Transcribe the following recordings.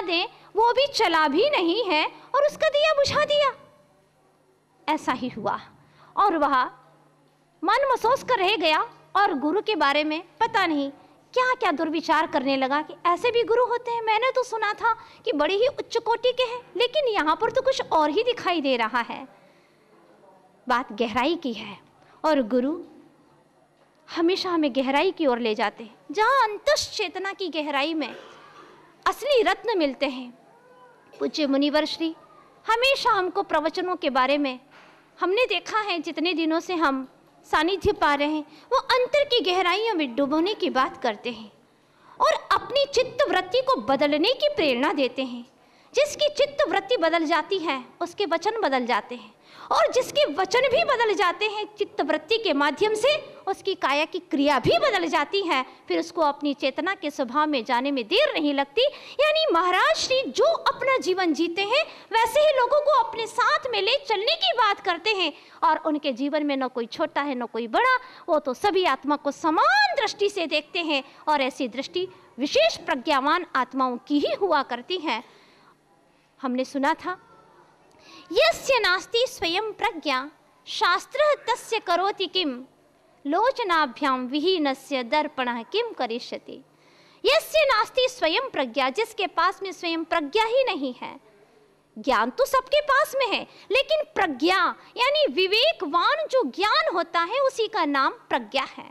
बुझा दें वो अभी चला भी नहीं है और उसका दिया बुझा दिया ऐसा ही हुआ और वह मन महसूस कर रह गया और गुरु के बारे में पता नहीं क्या क्या दुर्विचार करने लगा कि ऐसे भी गुरु होते हैं मैंने तो सुना था कि बड़े ही उच्च कोटि के हैं लेकिन यहाँ पर तो कुछ और ही दिखाई दे रहा है बात गहराई की है और गुरु हमेशा हमें गहराई की ओर ले जाते हैं जहाँ अंतश चेतना की गहराई में असली रत्न मिलते हैं पूज्य मुनिवर श्री हमेशा हमको प्रवचनों के बारे में हमने देखा है जितने दिनों से हम सानिध्य पा रहे हैं वो अंतर की गहराइयों में डूबोने की बात करते हैं और अपनी चित्त वृत्ति को बदलने की प्रेरणा देते हैं जिसकी चित्त वृत्ति बदल जाती है उसके वचन बदल जाते हैं और जिसके वचन भी बदल जाते हैं चित्त वृत्ति के माध्यम से उसकी काया की क्रिया भी बदल जाती है फिर उसको अपनी चेतना के स्वभाव में जाने में देर नहीं लगती यानी महाराज श्री जो अपना जीवन जीते हैं वैसे ही लोगों को अपने साथ में ले चलने की बात करते हैं और उनके जीवन में न कोई छोटा है न कोई बड़ा वो तो सभी आत्मा को समान दृष्टि से देखते हैं और ऐसी दृष्टि विशेष प्रज्ञावान आत्माओं की ही हुआ करती है हमने सुना था यस्य नास्ति स्वयं प्रज्ञा शास्त्र तस्य करोति किम लोचनाभ्याम विहीन से दर्पण किम करिष्यति यस्य नास्ति स्वयं प्रज्ञा जिसके पास में स्वयं प्रज्ञा ही नहीं है ज्ञान तो सबके पास में है लेकिन प्रज्ञा यानी विवेकवान जो ज्ञान होता है उसी का नाम प्रज्ञा है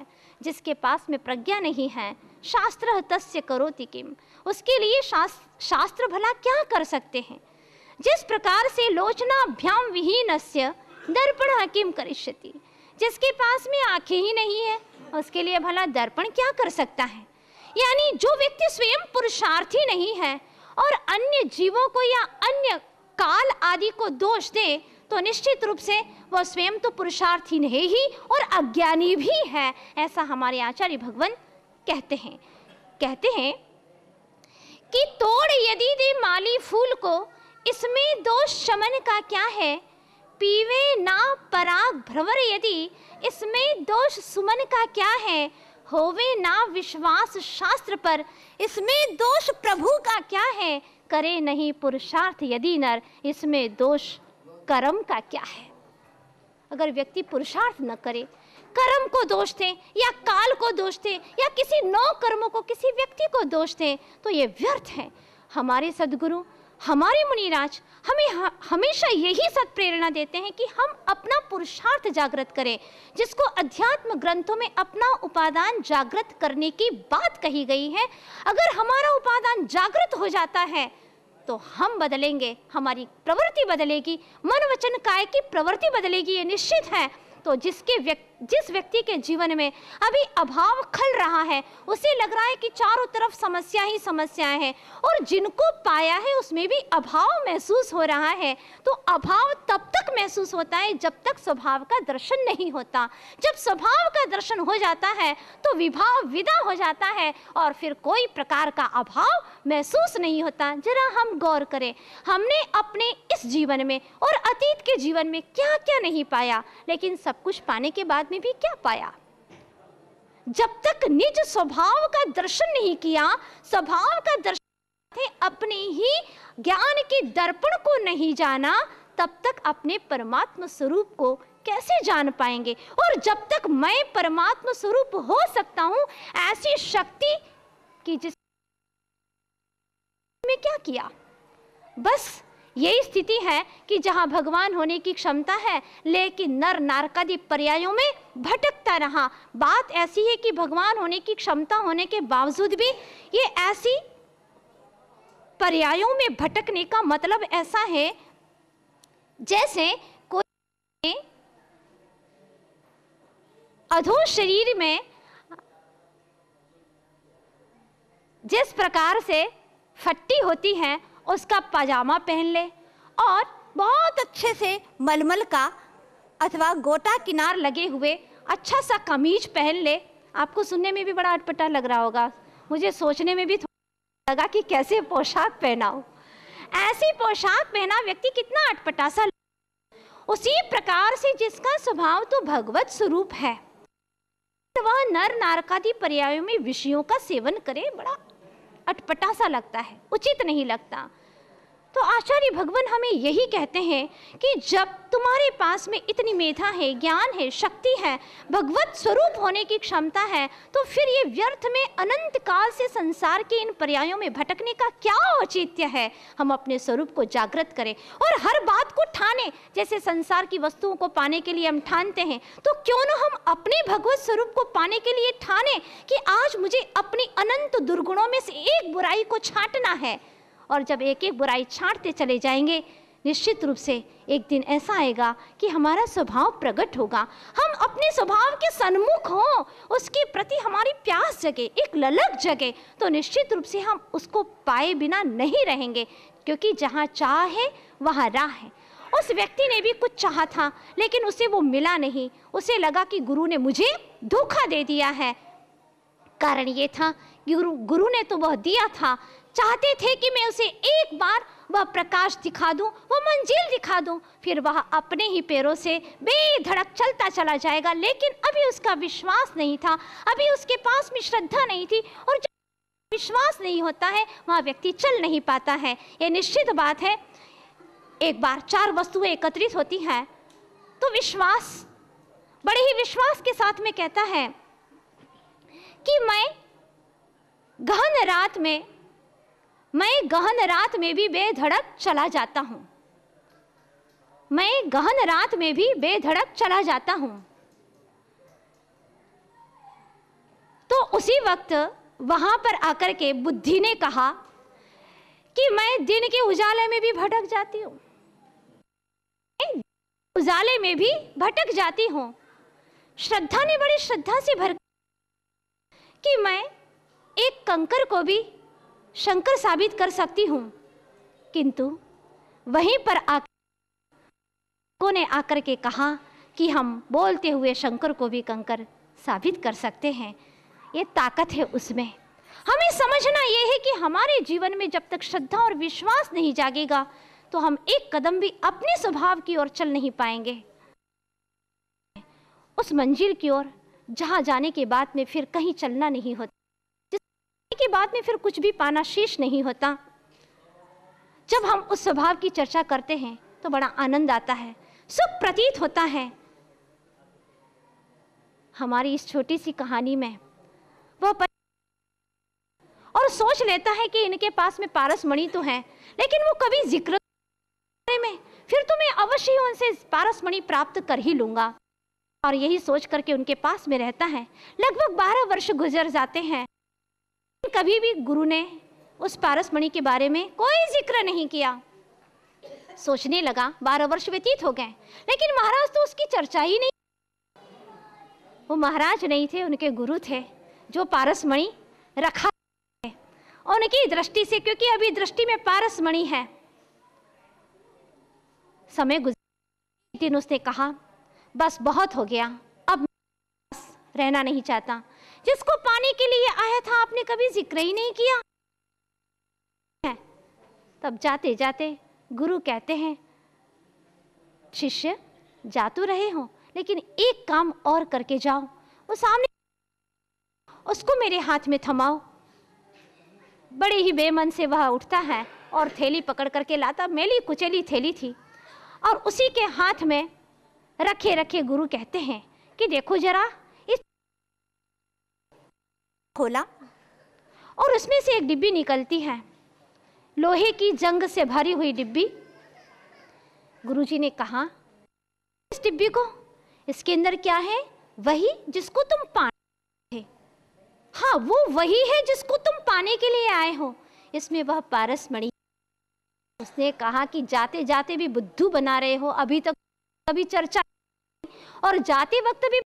जिसके पास में प्रज्ञा नहीं है शास्त्र तस्य करोति किम उसके लिए शास्त्र शास्त्र भला क्या कर सकते हैं जिस प्रकार से लोचनाभ्याम विहीन से दर्पण किम करिष्यति जिसके पास में आंखें ही नहीं है उसके लिए भला दर्पण क्या कर सकता है यानी जो व्यक्ति स्वयं पुरुषार्थी नहीं है और अन्य जीवों को या अन्य काल आदि को दोष दे तो निश्चित रूप से वह स्वयं तो पुरुषार्थी नहीं ही और अज्ञानी भी है ऐसा हमारे आचार्य भगवान कहते हैं कहते हैं कि तोड़ यदि दे माली फूल को इसमें दोष शमन का क्या है पीवे ना परा भ्रमर यदि इसमें दोष सुमन का क्या है होवे ना विश्वास शास्त्र पर इसमें दोष प्रभु का क्या है करे नहीं पुरुषार्थ यदि नर इसमें दोष कर्म का क्या है अगर व्यक्ति पुरुषार्थ न करे कर्म को दोष दें या काल को दोष दें या किसी नौ कर्मों को किसी व्यक्ति को दोष दें तो ये व्यर्थ है हमारे सदगुरु हमारे मुनिराज हमें हमेशा यही सत प्रेरणा देते हैं कि हम अपना पुरुषार्थ जागृत करें जिसको अध्यात्म ग्रंथों में अपना उपादान जागृत करने की बात कही गई है अगर हमारा उपादान जागृत हो जाता है तो हम बदलेंगे हमारी प्रवृत्ति बदलेगी मन वचन काय की प्रवृत्ति बदलेगी ये निश्चित है तो जिसके व्यक्ति जिस व्यक्ति के जीवन में अभी अभाव खल रहा है उसे लग रहा है कि चारों तरफ समस्या ही समस्याएं हैं और जिनको पाया है उसमें भी अभाव महसूस हो रहा है तो अभाव तब तक महसूस होता है जब तक स्वभाव का दर्शन नहीं होता जब स्वभाव का दर्शन हो जाता है तो विभाव विदा हो जाता है और फिर कोई प्रकार का अभाव महसूस नहीं होता जरा हम गौर करें हमने अपने इस जीवन में और अतीत के जीवन में क्या क्या नहीं पाया लेकिन सब कुछ पाने के बाद बाद में भी क्या पाया जब तक निज स्वभाव का दर्शन नहीं किया स्वभाव का दर्शन थे अपने ही ज्ञान के दर्पण को नहीं जाना तब तक अपने परमात्मा स्वरूप को कैसे जान पाएंगे और जब तक मैं परमात्मा स्वरूप हो सकता हूं ऐसी शक्ति की जिस में क्या किया बस यही स्थिति है कि जहाँ भगवान होने की क्षमता है लेकिन नर नारकादि पर्यायों में भटकता रहा बात ऐसी है कि भगवान होने की क्षमता होने के बावजूद भी ये ऐसी पर्यायों में भटकने का मतलब ऐसा है जैसे कोई अधो शरीर में जिस प्रकार से फट्टी होती है उसका पजामा पहन ले और बहुत अच्छे से मलमल का अथवा गोटा किनार लगे हुए अच्छा सा कमीज पहन ले आपको सुनने में भी बड़ा अटपटा लग रहा होगा मुझे सोचने में भी थोड़ा लगा कि कैसे पोशाक हो ऐसी पोशाक पहना व्यक्ति कितना अटपटा सा उसी प्रकार से जिसका स्वभाव तो भगवत स्वरूप है वह नर नारकादि पर्यायों में विषयों का सेवन करे बड़ा अटपटा सा लगता है उचित नहीं लगता तो आचार्य भगवान हमें यही कहते हैं कि जब तुम्हारे पास में इतनी मेधा है ज्ञान है शक्ति है भगवत स्वरूप होने की क्षमता है तो फिर ये व्यर्थ में अनंत काल से संसार के इन पर्यायों में भटकने का क्या औचित्य है हम अपने स्वरूप को जागृत करें और हर बात को ठाने जैसे संसार की वस्तुओं को पाने के लिए हम ठानते हैं तो क्यों ना हम अपने भगवत स्वरूप को पाने के लिए ठाने कि आज मुझे अपनी अनंत दुर्गुणों में से एक बुराई को छाटना है और जब एक एक बुराई छाटते चले जाएंगे निश्चित रूप से एक दिन ऐसा आएगा कि हमारा स्वभाव प्रकट होगा हम अपने स्वभाव के सन्मुख हों उसके प्रति हमारी प्यास जगे एक ललक जगे तो निश्चित रूप से हम उसको पाए बिना नहीं रहेंगे क्योंकि जहाँ चाह है वहाँ राह है उस व्यक्ति ने भी कुछ चाहा था लेकिन उसे वो मिला नहीं उसे लगा कि गुरु ने मुझे धोखा दे दिया है कारण ये था गुरु गुरु ने तो वह दिया था चाहते थे कि मैं उसे एक बार वह प्रकाश दिखा दूं, वह मंजिल दिखा दूं, फिर वह अपने ही पैरों से बेधड़क चलता चला जाएगा लेकिन अभी उसका विश्वास नहीं था अभी उसके पास में श्रद्धा नहीं थी और विश्वास नहीं होता है वह व्यक्ति चल नहीं पाता है ये निश्चित बात है एक बार चार वस्तुएं एकत्रित होती हैं तो विश्वास बड़े ही विश्वास के साथ में कहता है कि मैं गहन रात में मैं गहन रात में भी बेधड़क चला जाता हूँ मैं गहन रात में भी बेधड़क चला जाता हूँ तो उसी वक्त वहां पर आकर के बुद्धि ने कहा कि मैं दिन के उजाले में भी भटक जाती हूँ उजाले में भी भटक जाती हूँ श्रद्धा ने बड़ी श्रद्धा से भर कि मैं एक कंकर को भी शंकर साबित कर सकती हूँ किंतु वहीं पर आकर ने आकर के कहा कि हम बोलते हुए शंकर को भी कंकर साबित कर सकते हैं ये ताकत है उसमें हमें समझना यह है कि हमारे जीवन में जब तक श्रद्धा और विश्वास नहीं जागेगा तो हम एक कदम भी अपने स्वभाव की ओर चल नहीं पाएंगे उस मंजिल की ओर जहाँ जाने के बाद में फिर कहीं चलना नहीं होता के बाद में फिर कुछ भी पाना शेष नहीं होता जब हम उस स्वभाव की चर्चा करते हैं तो बड़ा आनंद आता है सुख प्रतीत होता है हमारी इस छोटी सी कहानी में वह और सोच लेता है कि इनके पास में पारस मणि तो है लेकिन वो कभी जिक्र में फिर तो मैं अवश्य ही उनसे पारस मणि प्राप्त कर ही लूंगा और यही सोच करके उनके पास में रहता है लगभग बारह वर्ष गुजर जाते हैं कभी भी गुरु ने उस पारस मणि के बारे में कोई जिक्र नहीं किया सोचने लगा बारह वर्ष व्यतीत हो गए लेकिन महाराज तो उसकी चर्चा ही नहीं वो महाराज नहीं थे उनके गुरु थे जो मणि रखा है उनकी दृष्टि से क्योंकि अभी दृष्टि में पारसमणि है समय गुजर दिन उसने कहा बस बहुत हो गया रहना नहीं चाहता जिसको पाने के लिए आया था आपने कभी जिक्र ही नहीं किया तब जाते जाते गुरु कहते हैं शिष्य जा तो रहे हो लेकिन एक काम और करके जाओ वो सामने उसको मेरे हाथ में थमाओ बड़े ही बेमन से वह उठता है और थैली पकड़ करके लाता मेली कुचेली थैली थी और उसी के हाथ में रखे रखे गुरु कहते हैं कि देखो जरा खोला और उसमें से एक डिब्बी निकलती है लोहे की जंग से भरी हुई डिब्बी गुरुजी ने कहा इस डिब्बी को इसके अंदर क्या है वही जिसको तुम पाने थे हाँ वो वही है जिसको तुम पाने के लिए आए हो इसमें वह पारस मणि उसने कहा कि जाते जाते भी बुद्धू बना रहे हो अभी तक तो कभी चर्चा और जाते वक्त भी